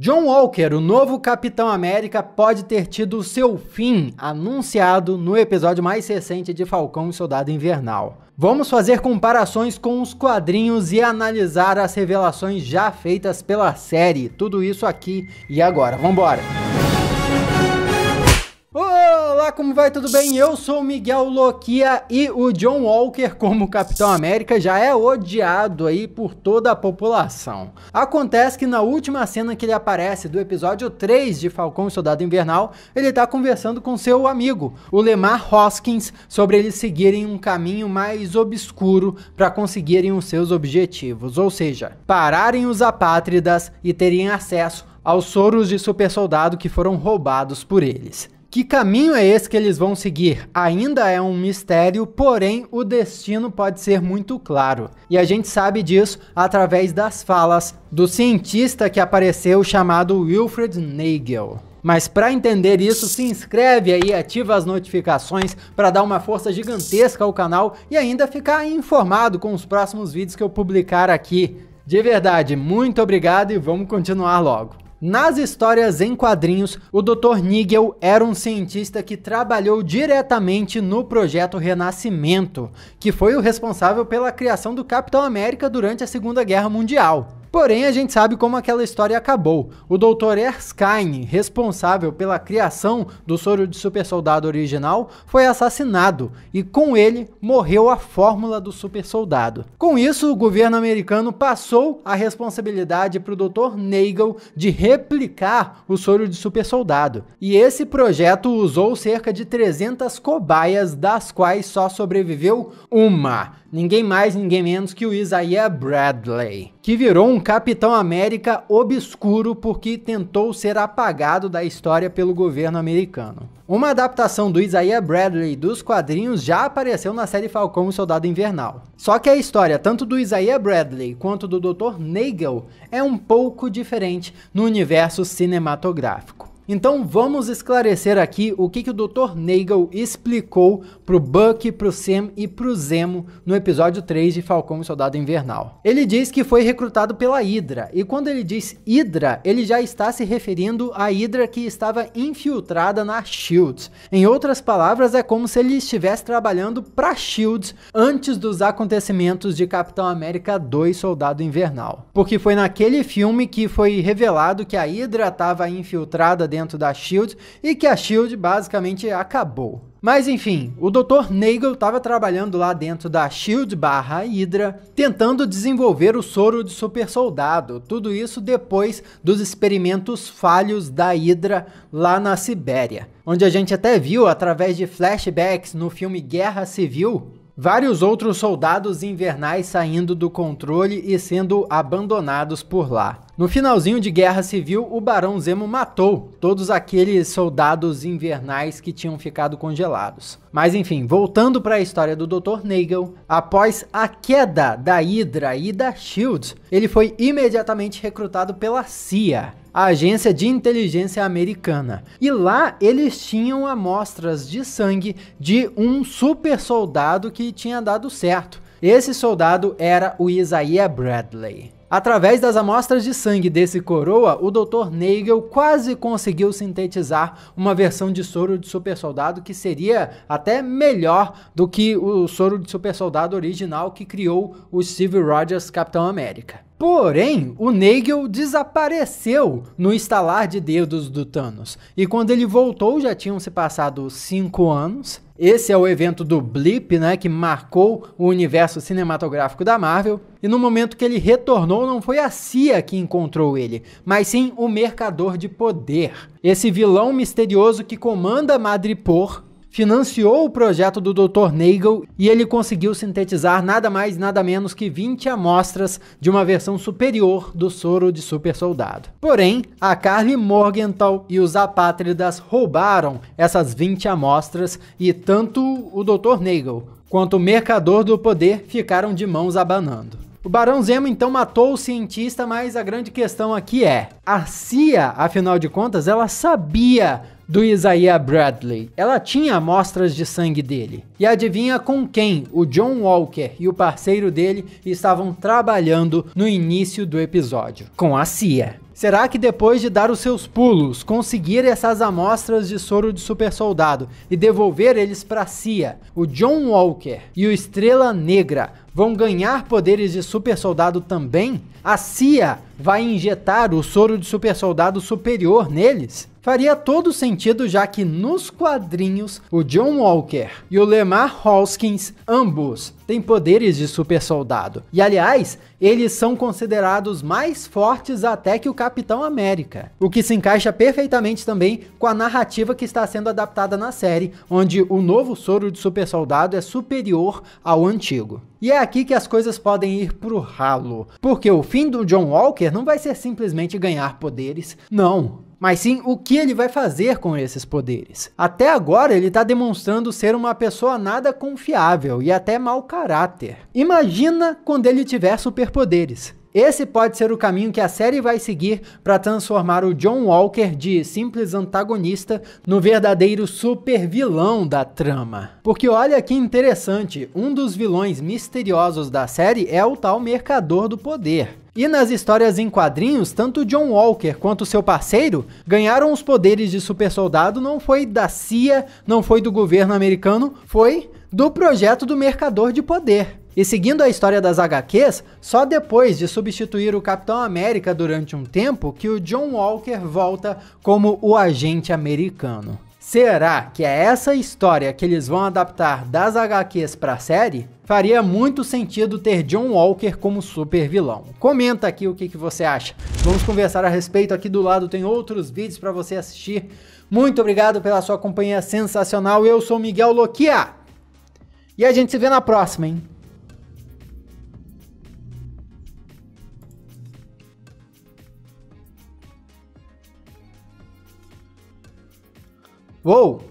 John Walker, o novo Capitão América, pode ter tido seu fim anunciado no episódio mais recente de Falcão e Soldado Invernal. Vamos fazer comparações com os quadrinhos e analisar as revelações já feitas pela série. Tudo isso aqui e agora. Vambora! Olá, como vai? Tudo bem? Eu sou o Miguel Loquia e o John Walker, como Capitão América, já é odiado aí por toda a população. Acontece que na última cena que ele aparece do episódio 3 de Falcão e Soldado Invernal, ele tá conversando com seu amigo, o Lemar Hoskins, sobre eles seguirem um caminho mais obscuro para conseguirem os seus objetivos, ou seja, pararem os apátridas e terem acesso aos soros de super soldado que foram roubados por eles. Que caminho é esse que eles vão seguir? Ainda é um mistério, porém o destino pode ser muito claro. E a gente sabe disso através das falas do cientista que apareceu chamado Wilfred Nagel. Mas para entender isso, se inscreve aí, ativa as notificações para dar uma força gigantesca ao canal e ainda ficar informado com os próximos vídeos que eu publicar aqui. De verdade, muito obrigado e vamos continuar logo. Nas histórias em quadrinhos, o Dr. Nigel era um cientista que trabalhou diretamente no projeto Renascimento, que foi o responsável pela criação do Capitão América durante a Segunda Guerra Mundial. Porém, a gente sabe como aquela história acabou. O Dr. Erskine, responsável pela criação do soro de Super Soldado original, foi assassinado e com ele morreu a fórmula do Super Soldado. Com isso, o governo americano passou a responsabilidade para o Dr. Nagel de replicar o soro de Super Soldado. E esse projeto usou cerca de 300 cobaias, das quais só sobreviveu uma ninguém mais, ninguém menos que o Isaiah Bradley, que virou um Capitão América obscuro porque tentou ser apagado da história pelo governo americano. Uma adaptação do Isaiah Bradley dos quadrinhos já apareceu na série Falcão e Soldado Invernal. Só que a história tanto do Isaiah Bradley quanto do Dr. Nagel é um pouco diferente no universo cinematográfico. Então vamos esclarecer aqui o que, que o Dr. Nagel explicou pro Buck, pro Sam e pro Zemo no episódio 3 de Falcão e Soldado Invernal. Ele diz que foi recrutado pela Hydra, e quando ele diz Hydra, ele já está se referindo à Hydra que estava infiltrada na Shields. Em outras palavras, é como se ele estivesse trabalhando pra Shields antes dos acontecimentos de Capitão América 2 Soldado Invernal. Porque foi naquele filme que foi revelado que a Hydra estava infiltrada dentro dentro da Shield e que a Shield basicamente acabou. Mas enfim, o Dr. Nagel estava trabalhando lá dentro da Shield barra Hydra, tentando desenvolver o soro de super soldado. Tudo isso depois dos experimentos falhos da Hydra lá na Sibéria. Onde a gente até viu através de flashbacks no filme Guerra Civil Vários outros soldados invernais saindo do controle e sendo abandonados por lá. No finalzinho de Guerra Civil, o Barão Zemo matou todos aqueles soldados invernais que tinham ficado congelados. Mas enfim, voltando para a história do Dr. Nagel, após a queda da Hydra e da Shield, ele foi imediatamente recrutado pela CIA a agência de inteligência americana. E lá eles tinham amostras de sangue de um super soldado que tinha dado certo. Esse soldado era o Isaiah Bradley. Através das amostras de sangue desse coroa, o Dr. Nagel quase conseguiu sintetizar uma versão de soro de super soldado que seria até melhor do que o soro de super soldado original que criou o Steve Rogers Capitão América. Porém, o Nagel desapareceu no estalar de dedos do Thanos. E quando ele voltou, já tinham se passado cinco anos. Esse é o evento do Blip, né, que marcou o universo cinematográfico da Marvel. E no momento que ele retornou, não foi a CIA que encontrou ele, mas sim o Mercador de Poder. Esse vilão misterioso que comanda Madripoor financiou o projeto do Dr. Nagel e ele conseguiu sintetizar nada mais nada menos que 20 amostras de uma versão superior do soro de super soldado. Porém, a Carly Morgenthau e os apátridas roubaram essas 20 amostras e tanto o Dr. Nagel quanto o mercador do poder ficaram de mãos abanando. O Barão Zemo então matou o cientista, mas a grande questão aqui é: a CIA, afinal de contas, ela sabia do Isaiah Bradley. Ela tinha amostras de sangue dele. E adivinha com quem o John Walker e o parceiro dele estavam trabalhando no início do episódio? Com a CIA. Será que depois de dar os seus pulos, conseguir essas amostras de soro de super soldado e devolver eles para CIA, o John Walker e o Estrela Negra vão ganhar poderes de super soldado também? a CIA vai injetar o soro de supersoldado superior neles? Faria todo sentido já que nos quadrinhos o John Walker e o Lemar Hoskins, ambos, têm poderes de supersoldado. E aliás, eles são considerados mais fortes até que o Capitão América. O que se encaixa perfeitamente também com a narrativa que está sendo adaptada na série, onde o novo soro de supersoldado é superior ao antigo. E é aqui que as coisas podem ir pro ralo, porque o fim do John Walker não vai ser simplesmente ganhar poderes, não. Mas sim o que ele vai fazer com esses poderes. Até agora ele está demonstrando ser uma pessoa nada confiável e até mau caráter. Imagina quando ele tiver superpoderes. Esse pode ser o caminho que a série vai seguir para transformar o John Walker de simples antagonista no verdadeiro supervilão da trama. Porque olha que interessante, um dos vilões misteriosos da série é o tal Mercador do Poder. E nas histórias em quadrinhos, tanto John Walker quanto seu parceiro ganharam os poderes de super soldado não foi da CIA, não foi do governo americano, foi do projeto do Mercador de Poder. E seguindo a história das HQs, só depois de substituir o Capitão América durante um tempo que o John Walker volta como o agente americano. Será que é essa história que eles vão adaptar das HQs para a série? Faria muito sentido ter John Walker como super vilão. Comenta aqui o que, que você acha. Vamos conversar a respeito. Aqui do lado tem outros vídeos para você assistir. Muito obrigado pela sua companhia sensacional. Eu sou Miguel Loquia. E a gente se vê na próxima, hein? Uou!